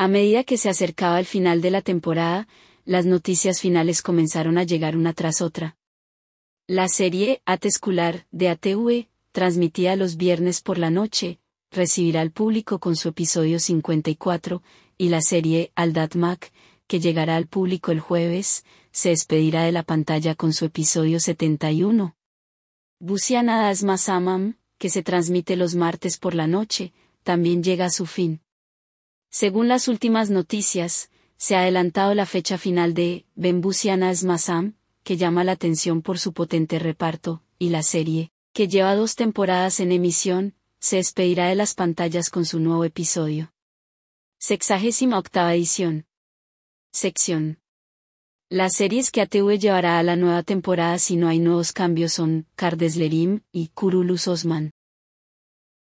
A medida que se acercaba el final de la temporada, las noticias finales comenzaron a llegar una tras otra. La serie atescular de ATV, transmitida los viernes por la noche, recibirá al público con su episodio 54, y la serie Aldat que llegará al público el jueves, se despedirá de la pantalla con su episodio 71. Buciana Dasma Samam, que se transmite los martes por la noche, también llega a su fin. Según las últimas noticias, se ha adelantado la fecha final de Bembusiana Mazam, que llama la atención por su potente reparto, y la serie, que lleva dos temporadas en emisión, se despedirá de las pantallas con su nuevo episodio. Sexagésima octava edición. Sección. Las series que ATV llevará a la nueva temporada si no hay nuevos cambios son Cardeslerim y Kurulus Osman.